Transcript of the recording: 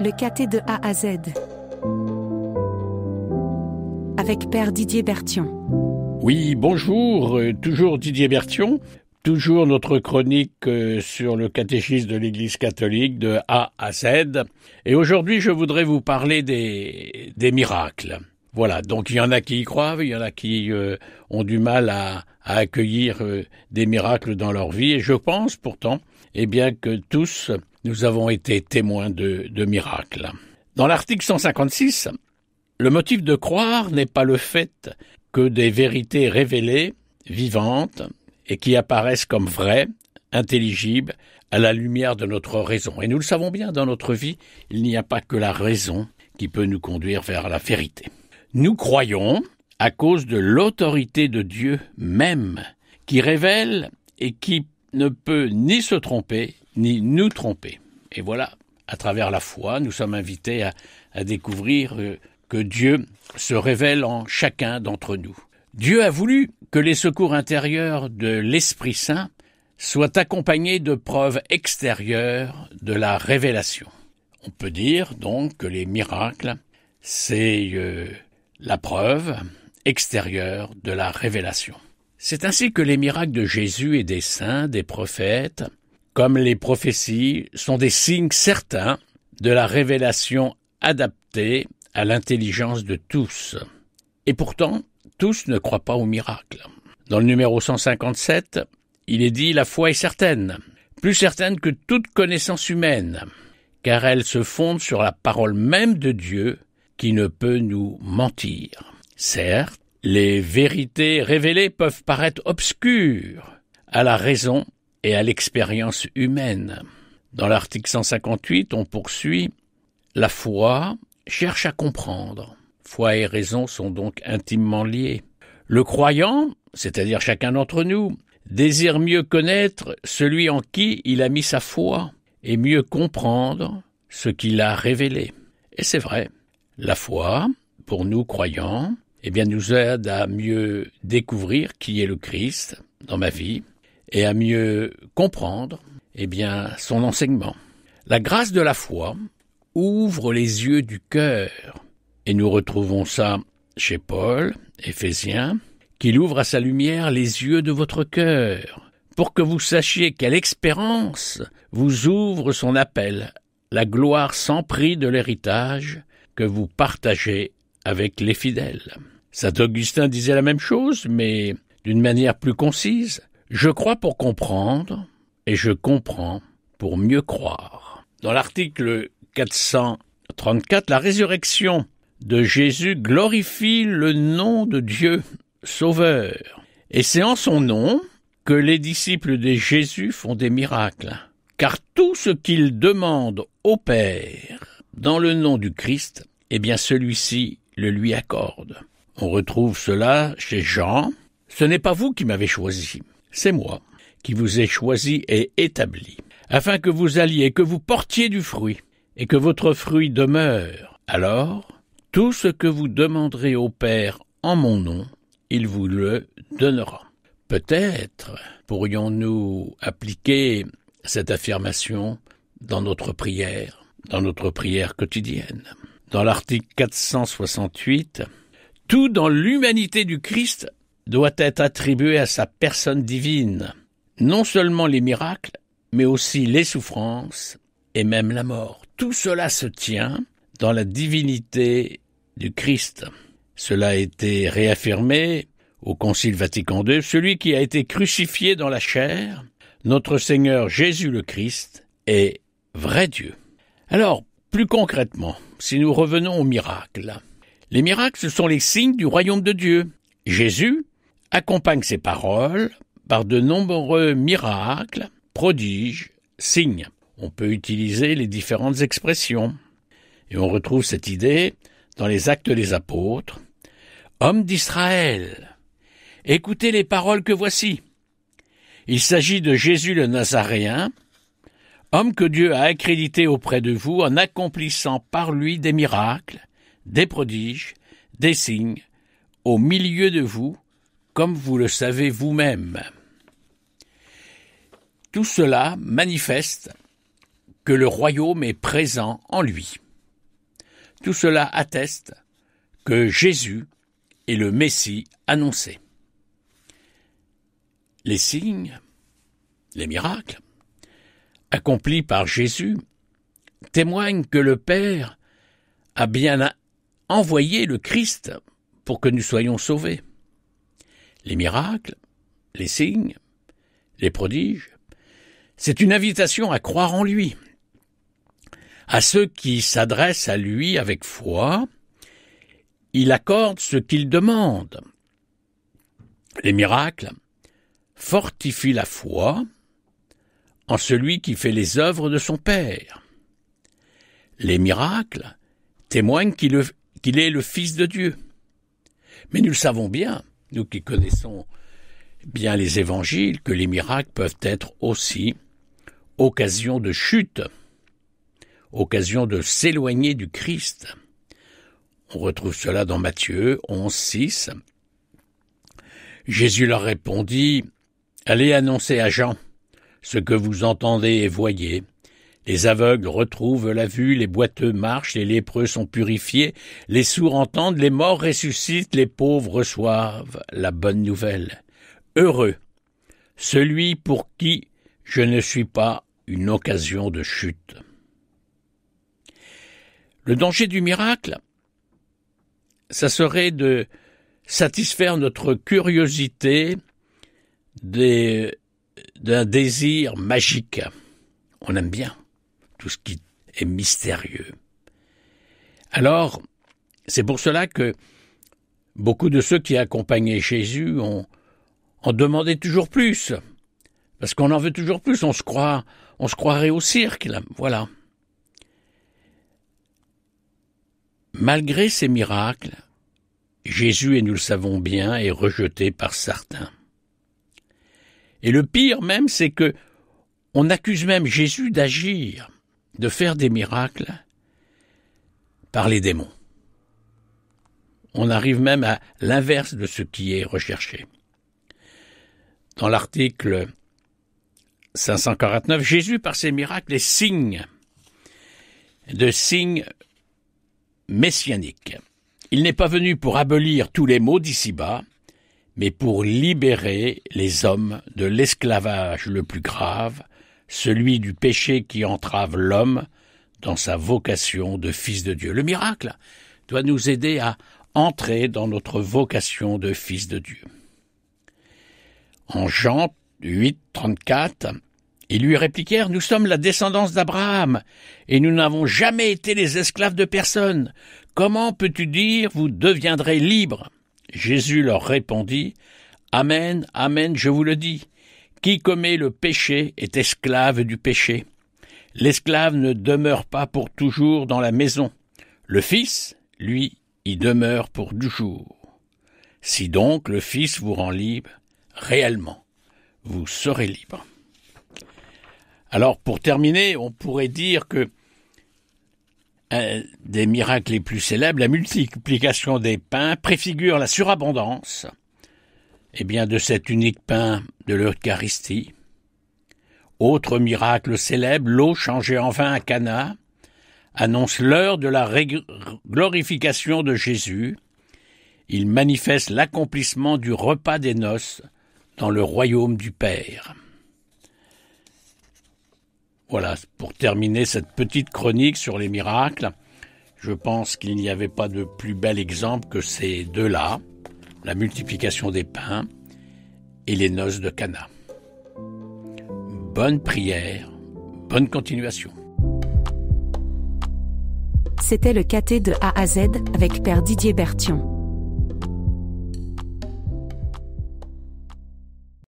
Le KT de A à Z. Avec Père Didier Bertion. Oui, bonjour, euh, toujours Didier Bertion. Toujours notre chronique euh, sur le catéchisme de l'Église catholique de A à Z. Et aujourd'hui, je voudrais vous parler des, des miracles. Voilà, donc il y en a qui y croient, il y en a qui euh, ont du mal à, à accueillir euh, des miracles dans leur vie. Et je pense pourtant, eh bien, que tous, nous avons été témoins de, miracles. Dans l'article 156, le motif de croire n'est pas le fait que des vérités révélées, vivantes, et qui apparaissent comme vraies, intelligibles, à la lumière de notre raison. Et nous le savons bien, dans notre vie, il n'y a pas que la raison qui peut nous conduire vers la vérité. Nous croyons, à cause de l'autorité de Dieu même, qui révèle et qui ne peut ni se tromper, ni nous tromper. Et voilà, à travers la foi, nous sommes invités à, découvrir euh, que Dieu se révèle en chacun d'entre nous. Dieu a voulu que les secours intérieurs de l'Esprit Saint soient accompagnés de preuves extérieures de la révélation. On peut dire donc que les miracles, c'est euh, la preuve, extérieure de la révélation. C'est ainsi que les miracles de Jésus et des saints, des prophètes, comme les prophéties, sont des signes certains de la révélation adaptée à l'intelligence de tous. Et pourtant, tous ne croient pas aux miracles. Dans le numéro 157, il est dit La foi est certaine, plus certaine que toute connaissance humaine, car elle se fonde sur la parole même de Dieu qui ne peut nous mentir. Certes, les vérités révélées peuvent paraître obscures à la raison et à l'expérience humaine. Dans l'article 158, on poursuit La foi cherche à comprendre. Foi et raison sont donc intimement liées. Le croyant, c'est-à-dire chacun d'entre nous, désire mieux connaître celui en qui il a mis sa foi et mieux comprendre ce qu'il a révélé. Et c'est vrai, la foi, pour nous croyants, eh bien, nous aide à mieux découvrir qui est le Christ dans ma vie et à mieux comprendre, eh bien, son enseignement. La grâce de la foi ouvre les yeux du cœur. Et nous retrouvons ça chez Paul, Éphésiens, qu'il ouvre à sa lumière les yeux de votre cœur, pour que vous sachiez quelle expérience vous ouvre son appel, la gloire sans prix de l'héritage que vous partagez avec les fidèles. Saint Augustin disait la même chose, mais d'une manière plus concise. Je crois pour comprendre, et je comprends pour mieux croire. Dans l'article 434, la résurrection de Jésus glorifie le nom de Dieu, Sauveur. Et c'est en son nom que les disciples de Jésus font des miracles, car tout ce qu'ils demandent au Père dans le nom du Christ, eh bien celui-ci le lui accorde. On retrouve cela chez Jean. Ce n'est pas vous qui m'avez choisi, c'est moi qui vous ai choisi et établi, afin que vous alliez, que vous portiez du fruit, et que votre fruit demeure. Alors, tout ce que vous demanderez au Père en mon nom, il vous le donnera. Peut-être pourrions-nous appliquer cette affirmation dans notre prière, dans notre prière quotidienne. Dans l'article 468, tout dans l'humanité du Christ doit être attribué à sa personne divine, non seulement les miracles, mais aussi les souffrances et même la mort. Tout cela se tient dans la divinité du Christ. Cela a été réaffirmé au Concile Vatican II, celui qui a été crucifié dans la chair, notre Seigneur Jésus le Christ, est vrai Dieu. Alors, plus concrètement, si nous revenons au miracle, les miracles, ce sont les signes du royaume de Dieu. Jésus accompagne ses paroles par de nombreux miracles, prodiges, signes. On peut utiliser les différentes expressions. Et on retrouve cette idée dans les actes des apôtres. Homme d'Israël, écoutez les paroles que voici. Il s'agit de Jésus le Nazaréen, homme que Dieu a accrédité auprès de vous en accomplissant par lui des miracles, des prodiges, des signes, au milieu de vous, comme vous le savez vous-même. Tout cela manifeste que le royaume est présent en lui. Tout cela atteste que Jésus est le Messie annoncé. Les signes, les miracles, accomplis par Jésus, témoignent que le Père a bien Envoyer le Christ pour que nous soyons sauvés. Les miracles, les signes, les prodiges, c'est une invitation à croire en lui. À ceux qui s'adressent à lui avec foi, il accorde ce qu'il demande. Les miracles fortifient la foi en celui qui fait les œuvres de son Père. Les miracles témoignent qu'il qu'il est le Fils de Dieu. Mais nous le savons bien, nous qui connaissons bien les évangiles, que les miracles peuvent être aussi occasion de chute, occasion de s'éloigner du Christ. On retrouve cela dans Matthieu 11, 6. Jésus leur répondit, Allez annoncer à Jean ce que vous entendez et voyez. Les aveugles retrouvent la vue, les boiteux marchent, les lépreux sont purifiés, les sourds entendent, les morts ressuscitent, les pauvres reçoivent la bonne nouvelle. Heureux celui pour qui je ne suis pas une occasion de chute. Le danger du miracle, ça serait de satisfaire notre curiosité d'un désir magique. On aime bien tout ce qui est mystérieux. Alors, c'est pour cela que beaucoup de ceux qui accompagnaient Jésus en demandaient toujours plus, parce qu'on en veut toujours plus, on se croit, on se croirait au cirque, voilà. Malgré ces miracles, Jésus, et nous le savons bien, est rejeté par certains. Et le pire même, c'est que on accuse même Jésus d'agir, de faire des miracles par les démons. On arrive même à l'inverse de ce qui est recherché. Dans l'article 549, Jésus, par ses miracles, est signe de signes messianique. Il n'est pas venu pour abolir tous les maux d'ici-bas, mais pour libérer les hommes de l'esclavage le plus grave, celui du péché qui entrave l'homme dans sa vocation de fils de Dieu. Le miracle doit nous aider à entrer dans notre vocation de fils de Dieu. En Jean 8, 34, ils lui répliquèrent, Nous sommes la descendance d'Abraham, et nous n'avons jamais été les esclaves de personne. Comment peux-tu dire, vous deviendrez libres Jésus leur répondit, Amen, Amen, je vous le dis. Qui commet le péché est esclave du péché. L'esclave ne demeure pas pour toujours dans la maison. Le Fils, lui, y demeure pour du jour. Si donc le Fils vous rend libre, réellement, vous serez libre. Alors pour terminer, on pourrait dire que des miracles les plus célèbres, la multiplication des pains, préfigure la surabondance eh bien, de cet unique pain de l'Eucharistie. Autre miracle célèbre, l'eau changée en vin à Cana annonce l'heure de la glorification de Jésus. Il manifeste l'accomplissement du repas des noces dans le royaume du Père. Voilà, pour terminer cette petite chronique sur les miracles, je pense qu'il n'y avait pas de plus bel exemple que ces deux-là la multiplication des pains et les noces de Cana. Bonne prière, bonne continuation. C'était le caté de A à Z avec Père Didier Bertion.